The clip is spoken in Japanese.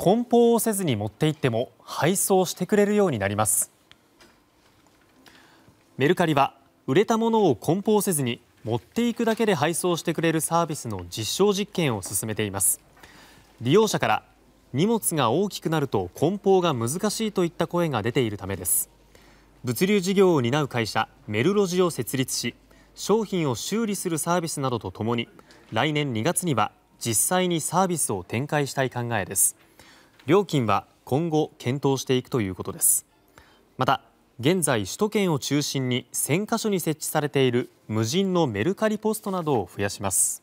梱包をせずに持って行っても配送してくれるようになりますメルカリは売れたものを梱包せずに持っていくだけで配送してくれるサービスの実証実験を進めています利用者から荷物が大きくなると梱包が難しいといった声が出ているためです物流事業を担う会社メルロジを設立し商品を修理するサービスなどとともに来年2月には実際にサービスを展開したい考えです。料金は今後検討していくということですまた現在首都圏を中心に1000カ所に設置されている無人のメルカリポストなどを増やします